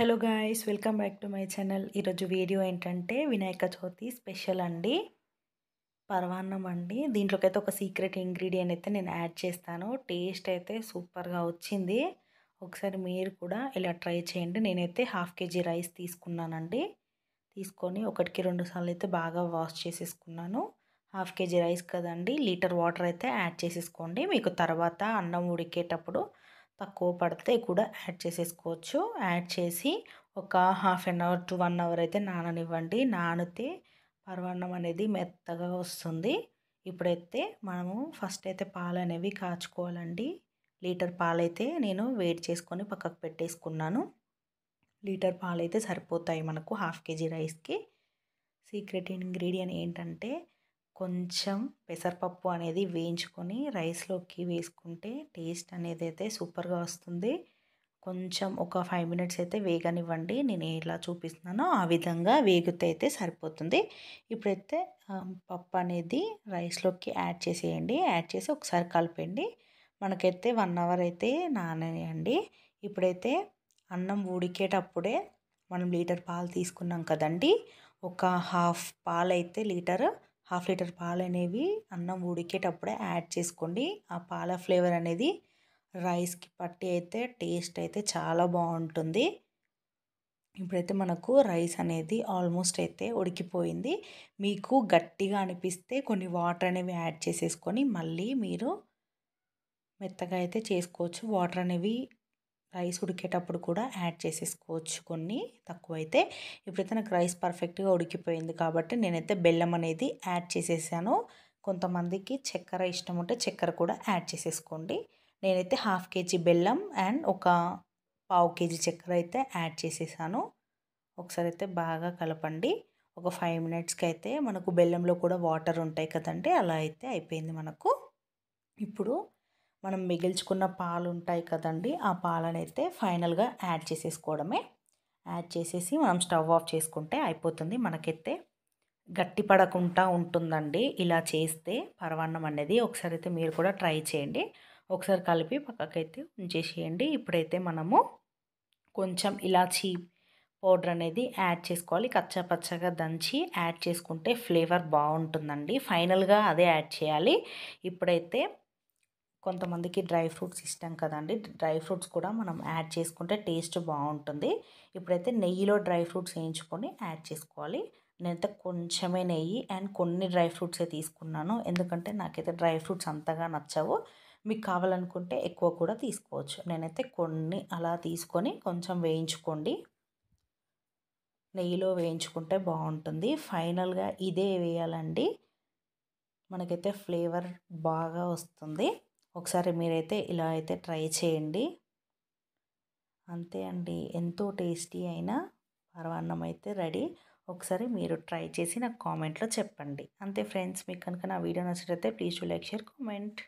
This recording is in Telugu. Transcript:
hello guys welcome back to my channel ఈరోజు వీడియో ఏంటంటే వినాయక చవితి స్పెషల్ అండి పర్వాన్నం అండి దీంట్లోకి అయితే ఒక సీక్రెట్ ఇంగ్రీడియంట్ అయితే నేను యాడ్ చేస్తాను టేస్ట్ అయితే సూపర్గా వచ్చింది ఒకసారి మీరు కూడా ఇలా ట్రై చేయండి నేనైతే హాఫ్ కేజీ రైస్ తీసుకున్నానండి తీసుకొని ఒకటికి రెండు సార్లు అయితే బాగా వాష్ చేసేసుకున్నాను హాఫ్ కేజీ రైస్ కదండి లీటర్ వాటర్ అయితే యాడ్ చేసేసుకోండి మీకు తర్వాత అన్నం ఉడికేటప్పుడు తక్కువ పడితే కూడా యాడ్ చేసేసుకోవచ్చు యాడ్ చేసి ఒక half an hour to one hour అయితే నాననివ్వండి నానితే పరవన్నం అనేది మెత్తగా వస్తుంది ఇప్పుడైతే మనము ఫస్ట్ అయితే పాలు అనేవి కాచుకోవాలండి లీటర్ పాలైతే నేను వేడి చేసుకొని పక్కకు పెట్టేసుకున్నాను లీటర్ పాలైతే సరిపోతాయి మనకు హాఫ్ కేజీ రైస్కి సీక్రెట్ ఇంగ్రీడియంట్ ఏంటంటే కొంచెం పెసరపప్పు అనేది వేయించుకొని రైస్లోకి వేసుకుంటే టేస్ట్ అనేది అయితే సూపర్గా వస్తుంది కొంచెం ఒక ఫైవ్ మినిట్స్ అయితే వేగనివ్వండి నేను ఎలా చూపిస్తున్నానో ఆ విధంగా వేగితే అయితే సరిపోతుంది ఇప్పుడైతే పప్పు అనేది రైస్లోకి యాడ్ చేసేయండి యాడ్ చేసి ఒకసారి కలిపండి మనకైతే వన్ అవర్ అయితే నానేయండి ఇప్పుడైతే అన్నం ఉడికేటప్పుడే మనం లీటర్ పాలు తీసుకున్నాం కదండి ఒక హాఫ్ పాలు అయితే లీటర్ హాఫ్ లీటర్ పాలు అనేవి అన్నం ఉడికేటప్పుడే యాడ్ చేసుకోండి ఆ పాల ఫ్లేవర్ అనేది రైస్కి పట్టి అయితే టేస్ట్ అయితే చాలా బాగుంటుంది ఇప్పుడైతే మనకు రైస్ అనేది ఆల్మోస్ట్ అయితే ఉడికిపోయింది మీకు గట్టిగా అనిపిస్తే కొన్ని వాటర్ అనేవి యాడ్ చేసేసుకొని మళ్ళీ మీరు మెత్తగా అయితే చేసుకోవచ్చు వాటర్ అనేవి రైస్ ఉడికేటప్పుడు కూడా యాడ్ చేసేసుకోవచ్చు కొన్ని తక్కువైతే ఇప్పుడైతే నాకు రైస్ పర్ఫెక్ట్గా ఉడికిపోయింది కాబట్టి నేనైతే బెల్లం అనేది యాడ్ చేసేసాను కొంతమందికి చక్కెర ఇష్టం ఉంటే చక్కెర కూడా యాడ్ చేసేసుకోండి నేనైతే హాఫ్ కేజీ బెల్లం అండ్ ఒక పావు కేజీ చక్కెర అయితే యాడ్ చేసేసాను ఒకసారి అయితే బాగా కలపండి ఒక ఫైవ్ మినిట్స్కి అయితే మనకు బెల్లంలో కూడా వాటర్ ఉంటాయి కదండి అలా అయితే అయిపోయింది మనకు ఇప్పుడు మనం మిగిల్చుకున్న పాలు ఉంటాయి కదండి ఆ పాలనైతే ఫైనల్గా యాడ్ చేసేసుకోవడమే యాడ్ చేసేసి మనం స్టవ్ ఆఫ్ చేసుకుంటే అయిపోతుంది మనకైతే గట్టి పడకుండా ఉంటుందండి ఇలా చేస్తే పరవాన్నం అనేది ఒకసారి అయితే మీరు కూడా ట్రై చేయండి ఒకసారి కలిపి పక్కకైతే ఉంచేసేయండి ఇప్పుడైతే మనము కొంచెం ఇలాచీ పౌడర్ అనేది యాడ్ చేసుకోవాలి కచ్చాపచ్చగా దంచి యాడ్ చేసుకుంటే ఫ్లేవర్ బాగుంటుందండి ఫైనల్గా అదే యాడ్ చేయాలి ఇప్పుడైతే కొంతమందికి డ్రై ఫ్రూట్స్ ఇష్టం కదండి డ్రై ఫ్రూట్స్ కూడా మనం యాడ్ చేసుకుంటే టేస్ట్ బాగుంటుంది ఇప్పుడైతే నెయ్యిలో డ్రై ఫ్రూట్స్ వేయించుకొని యాడ్ చేసుకోవాలి నేనైతే కొంచెమే నెయ్యి అండ్ కొన్ని డ్రై ఫ్రూట్సే తీసుకున్నాను ఎందుకంటే నాకైతే డ్రై ఫ్రూట్స్ అంతగా నచ్చవు మీకు కావాలనుకుంటే ఎక్కువ కూడా తీసుకోవచ్చు నేనైతే కొన్ని అలా తీసుకొని కొంచెం వేయించుకోండి నెయ్యిలో వేయించుకుంటే బాగుంటుంది ఫైనల్గా ఇదే వేయాలండి మనకైతే ఫ్లేవర్ బాగా వస్తుంది ఒకసారి మీరైతే ఇలా అయితే ట్రై చేయండి అంతే అండి ఎంతో టేస్టీ అయినా అరవాన్నం అయితే రెడీ ఒకసారి మీరు ట్రై చేసి నాకు కామెంట్లో చెప్పండి అంతే ఫ్రెండ్స్ మీకు కనుక నా వీడియో నచ్చినట్లయితే please to like share comment